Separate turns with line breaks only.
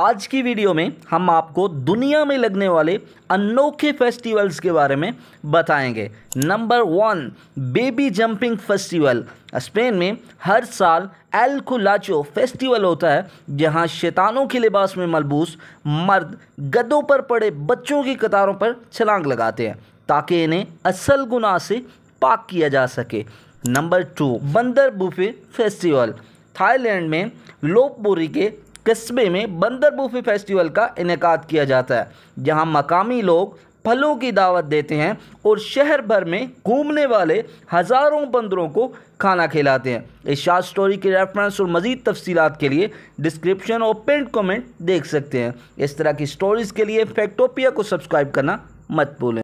आज की वीडियो में हम आपको दुनिया में लगने वाले अनोखे फेस्टिवल्स के बारे में बताएंगे number one baby jumping festival Spain में हर साल एल कुलाचो फेस्टिवल होता है जहां शैतानों के लिबास में मलबूस मर्द गदों पर पड़े बच्चों की कतारों पर छलांग लगाते हैं ताकि इन्हें असल गुनाह से पाक किया जा सके नंबर टू बंदर बुफे फेस्टिवल थाईलैंड में लोपबोरी के कस्बे में बंदर बूफी फेस्टिवल का इनका किया जाता है जहाँ मकामी लोग फलों की दावत देते हैं और शहर भर में घूमने वाले हज़ारों बंदरों को खाना खिलाते हैं इस शार्ट स्टोरी के रेफरेंस और मज़ीद तफसीत के लिए डिस्क्रिप्शन और पेंट कमेंट देख सकते हैं इस तरह की स्टोरीज़ के लिए फैक्टोपिया को सब्सक्राइब करना मत भूलें